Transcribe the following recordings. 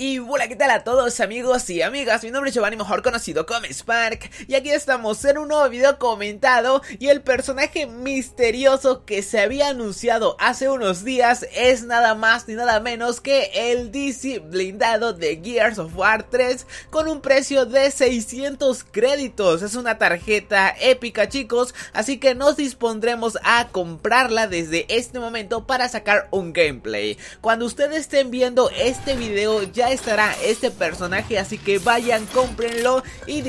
Y hola, ¿qué tal a todos amigos y amigas? Mi nombre es Giovanni, mejor conocido como Spark Y aquí estamos en un nuevo video comentado Y el personaje misterioso que se había anunciado hace unos días Es nada más ni nada menos que el DC blindado de Gears of War 3 Con un precio de 600 créditos Es una tarjeta épica chicos Así que nos dispondremos a comprarla desde este momento para sacar un gameplay Cuando ustedes estén viendo este video ya estará este personaje, así que vayan, cómprenlo y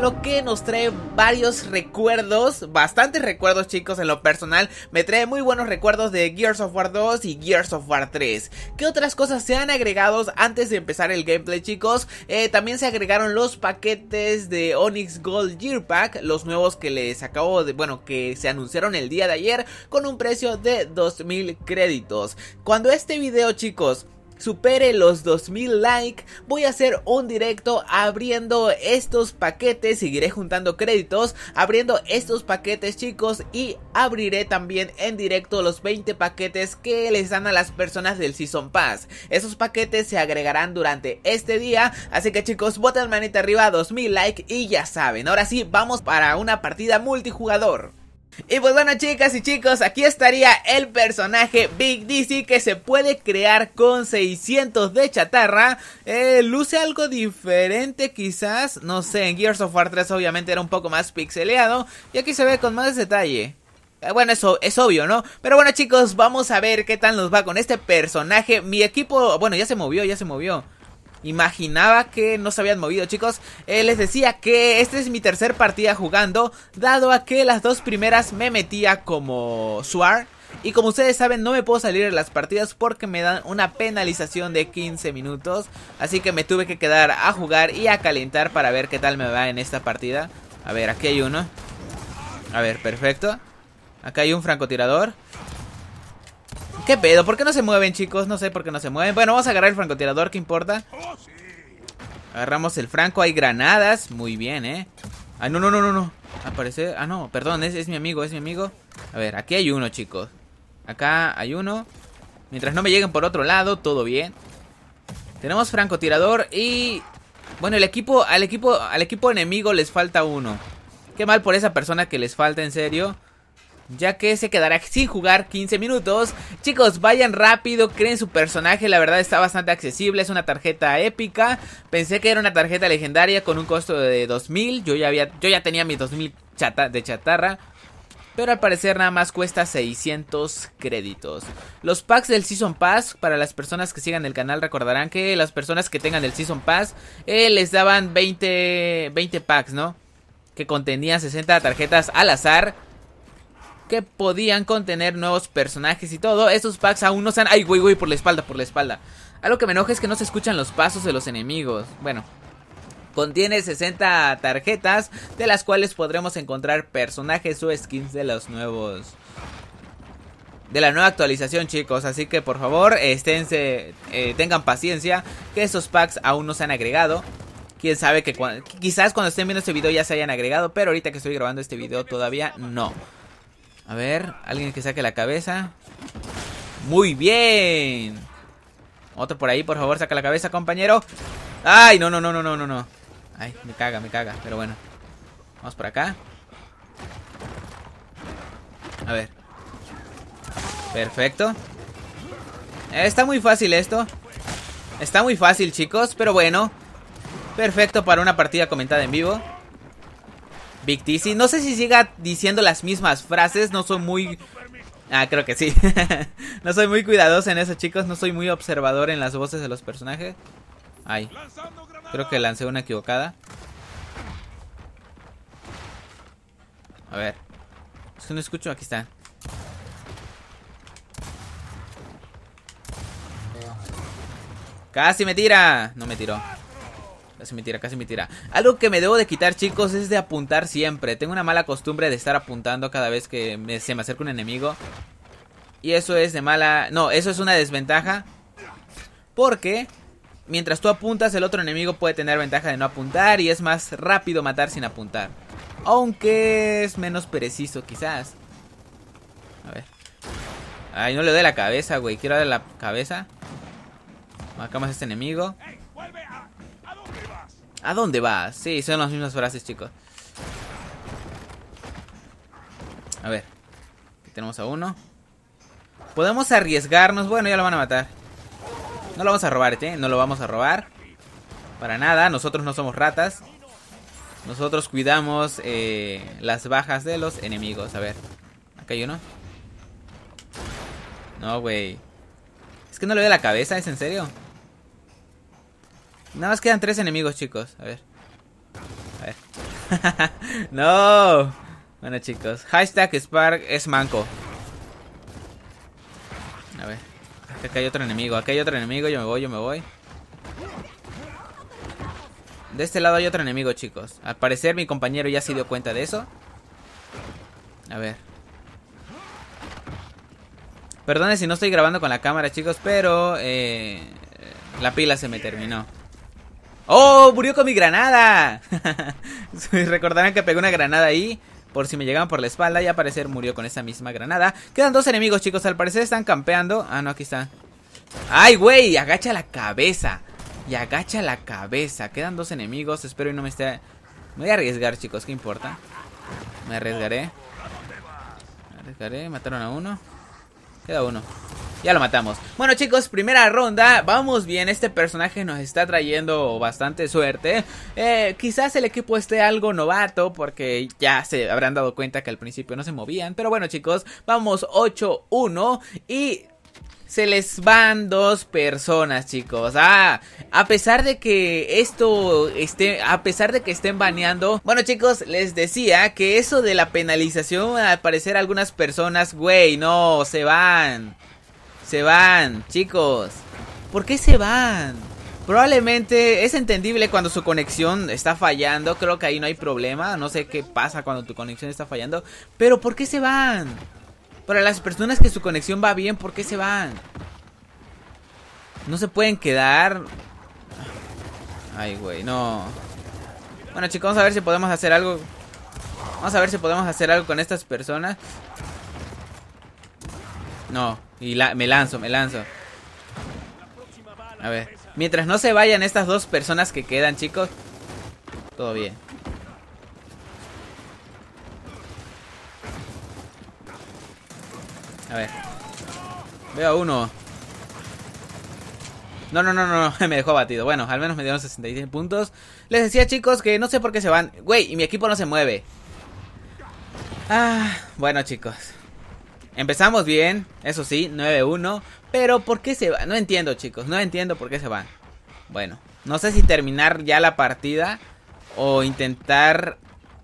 lo que nos trae varios recuerdos, bastantes recuerdos chicos en lo personal, me trae muy buenos recuerdos de Gears of War 2 y Gears of War 3. Que otras cosas se han agregado antes de empezar el gameplay chicos? Eh, también se agregaron los paquetes de Onyx Gold Gear Pack, los nuevos que les acabo de, bueno, que se anunciaron el día de ayer con un precio de 2000 créditos. Cuando este video chicos supere los 2000 likes, voy a hacer un directo abriendo estos paquetes, seguiré juntando créditos, abriendo estos paquetes chicos y abriré también en directo los 20 paquetes que les dan a las personas del Season Pass. Esos paquetes se agregarán durante este día, así que chicos, botan manita arriba, 2000 like y ya saben. Ahora sí, vamos para una partida multijugador. Y pues bueno chicas y chicos, aquí estaría el personaje Big Dizzy que se puede crear con 600 de chatarra. Eh, luce algo diferente quizás, no sé, en Gears of War 3 obviamente era un poco más pixeleado y aquí se ve con más detalle. Eh, bueno, eso es obvio, ¿no? Pero bueno chicos, vamos a ver qué tal nos va con este personaje. Mi equipo, bueno, ya se movió, ya se movió imaginaba que no se habían movido chicos eh, Les decía que esta es mi tercer partida jugando Dado a que las dos primeras me metía como Suar y como ustedes saben no me puedo salir de las partidas porque me dan una penalización de 15 minutos Así que me tuve que quedar a jugar y a calentar para ver qué tal me va en esta partida A ver, aquí hay uno A ver, perfecto Acá hay un francotirador ¿Qué pedo? ¿Por qué no se mueven, chicos? No sé por qué no se mueven. Bueno, vamos a agarrar el francotirador, ¿qué importa? Agarramos el franco, hay granadas. Muy bien, ¿eh? Ah, no, no, no, no, no. Aparece... Ah, no, perdón, es, mi amigo, es mi amigo. A ver, aquí hay uno, chicos. Acá hay uno. Mientras no me lleguen por otro lado, todo bien. Tenemos francotirador y... Bueno, el equipo, al equipo, al equipo enemigo les falta uno. Qué mal por esa persona que les falta, en serio ya que se quedará sin jugar 15 minutos. Chicos, vayan rápido, creen su personaje, la verdad está bastante accesible, es una tarjeta épica. Pensé que era una tarjeta legendaria con un costo de 2000, yo ya había yo ya tenía mis 2000 chata, de chatarra. Pero al parecer nada más cuesta 600 créditos. Los packs del Season Pass, para las personas que sigan el canal recordarán que las personas que tengan el Season Pass eh, les daban 20, 20 packs, ¿no? Que contenían 60 tarjetas al azar que podían contener nuevos personajes y todo. esos packs aún no se han... ¡Ay, güey, güey! Por la espalda, por la espalda. Algo que me enoja es que no se escuchan los pasos de los enemigos. Bueno, Contiene 60 tarjetas de las cuales podremos encontrar personajes o skins de los nuevos. De la nueva actualización, chicos. Así que por favor, estén eh, tengan paciencia. Que esos packs aún no se han agregado. Quién sabe que quizás cuando estén viendo este video ya se hayan agregado. Pero ahorita que estoy grabando este video todavía no. A ver, alguien que saque la cabeza. Muy bien. Otro por ahí, por favor, saca la cabeza, compañero. Ay, no, no, no, no, no, no, no. Ay, me caga, me caga, pero bueno. Vamos por acá. A ver. Perfecto. Está muy fácil esto. Está muy fácil, chicos, pero bueno. Perfecto para una partida comentada en vivo. Big T. no sé si siga diciendo las mismas frases, no soy muy... Ah, creo que sí. no soy muy cuidadoso en eso, chicos. No soy muy observador en las voces de los personajes. Ay. Creo que lancé una equivocada. A ver. Es que no escucho. Aquí está. Casi me tira. No me tiró. Casi tira, casi me tira Algo que me debo de quitar, chicos, es de apuntar siempre. Tengo una mala costumbre de estar apuntando cada vez que me, se me acerca un enemigo. Y eso es de mala... No, eso es una desventaja. Porque mientras tú apuntas, el otro enemigo puede tener ventaja de no apuntar. Y es más rápido matar sin apuntar. Aunque es menos preciso, quizás. A ver. Ay, no le doy la cabeza, güey. Quiero darle la cabeza. Marcamos a este enemigo. ¿A dónde vas? Sí, son las mismas frases, chicos. A ver. Aquí tenemos a uno. Podemos arriesgarnos. Bueno, ya lo van a matar. No lo vamos a robar, ¿eh? No lo vamos a robar. Para nada. Nosotros no somos ratas. Nosotros cuidamos eh, las bajas de los enemigos. A ver. Acá hay uno. No, güey. Es que no le veo la cabeza. ¿Es en serio? Nada más quedan tres enemigos, chicos. A ver. A ver. no. Bueno, chicos. Hashtag Spark es manco. A ver. Acá hay otro enemigo. Acá hay otro enemigo. Yo me voy, yo me voy. De este lado hay otro enemigo, chicos. Al parecer mi compañero ya se dio cuenta de eso. A ver. Perdone si no estoy grabando con la cámara, chicos, pero... Eh, la pila se me terminó. ¡Oh! ¡Murió con mi granada! Recordarán que pegué una granada ahí. Por si me llegaban por la espalda y al parecer murió con esa misma granada. Quedan dos enemigos, chicos. Al parecer están campeando. Ah, no, aquí están. ¡Ay, güey! Agacha la cabeza. Y agacha la cabeza. Quedan dos enemigos. Espero y no me esté... Me voy a arriesgar, chicos. ¿Qué importa? Me arriesgaré. Me arriesgaré. Mataron a uno. Queda uno. Ya lo matamos. Bueno chicos, primera ronda. Vamos bien, este personaje nos está trayendo bastante suerte. Eh, quizás el equipo esté algo novato porque ya se habrán dado cuenta que al principio no se movían. Pero bueno chicos, vamos 8-1 y se les van dos personas, chicos. Ah, a pesar de que esto esté, a pesar de que estén baneando, bueno, chicos, les decía que eso de la penalización, al parecer algunas personas, güey, no, se van. Se van, chicos. ¿Por qué se van? Probablemente es entendible cuando su conexión está fallando. Creo que ahí no hay problema. No sé qué pasa cuando tu conexión está fallando. Pero ¿por qué se van? Para las personas que su conexión va bien, ¿por qué se van? No se pueden quedar. Ay, güey, no. Bueno, chicos, vamos a ver si podemos hacer algo. Vamos a ver si podemos hacer algo con estas personas. No, y me lanzo, me lanzo. A ver. Mientras no se vayan estas dos personas que quedan, chicos. Todo bien. A ver. Veo a uno. No, no, no, no, me dejó abatido. Bueno, al menos me dieron 66 puntos. Les decía, chicos, que no sé por qué se van. Güey, y mi equipo no se mueve. Ah, bueno, chicos. Empezamos bien, eso sí, 9-1. Pero ¿por qué se van? No entiendo, chicos. No entiendo por qué se van. Bueno, no sé si terminar ya la partida o intentar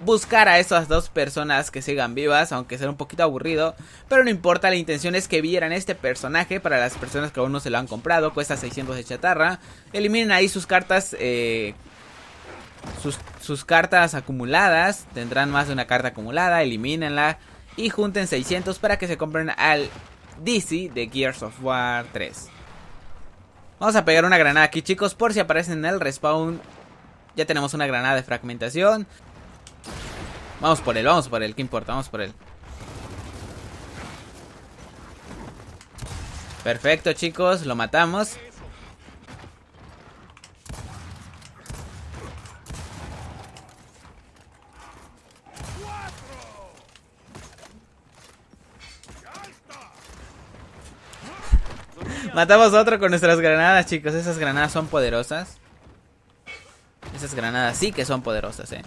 buscar a esas dos personas que sigan vivas, aunque sea un poquito aburrido, pero no importa, la intención es que vieran este personaje para las personas que aún no se lo han comprado, cuesta 600 de chatarra, eliminen ahí sus cartas, eh, sus, sus cartas acumuladas, tendrán más de una carta acumulada, elimínenla, y junten 600 para que se compren al DC de Gears of War 3. Vamos a pegar una granada aquí chicos por si aparecen en el respawn. Ya tenemos una granada de fragmentación. Vamos por él, vamos por él, ¿qué importa? Vamos por él. Perfecto chicos, lo matamos. Matamos otro con nuestras granadas, chicos. Esas granadas son poderosas. Esas granadas sí que son poderosas, eh.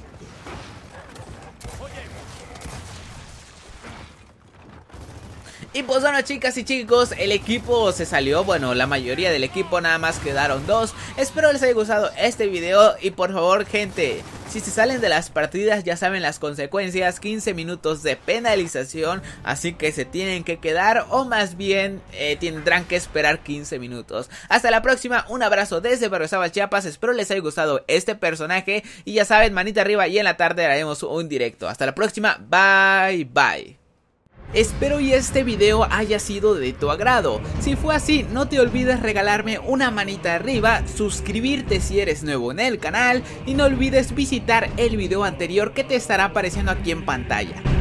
Y pues bueno chicas y chicos, el equipo se salió, bueno la mayoría del equipo nada más quedaron dos Espero les haya gustado este video y por favor gente, si se salen de las partidas ya saben las consecuencias, 15 minutos de penalización, así que se tienen que quedar o más bien eh, tendrán que esperar 15 minutos. Hasta la próxima, un abrazo desde Barrosabas Chiapas, espero les haya gustado este personaje y ya saben, manita arriba y en la tarde haremos un directo. Hasta la próxima, bye bye. Espero y este video haya sido de tu agrado, si fue así no te olvides regalarme una manita arriba, suscribirte si eres nuevo en el canal y no olvides visitar el video anterior que te estará apareciendo aquí en pantalla.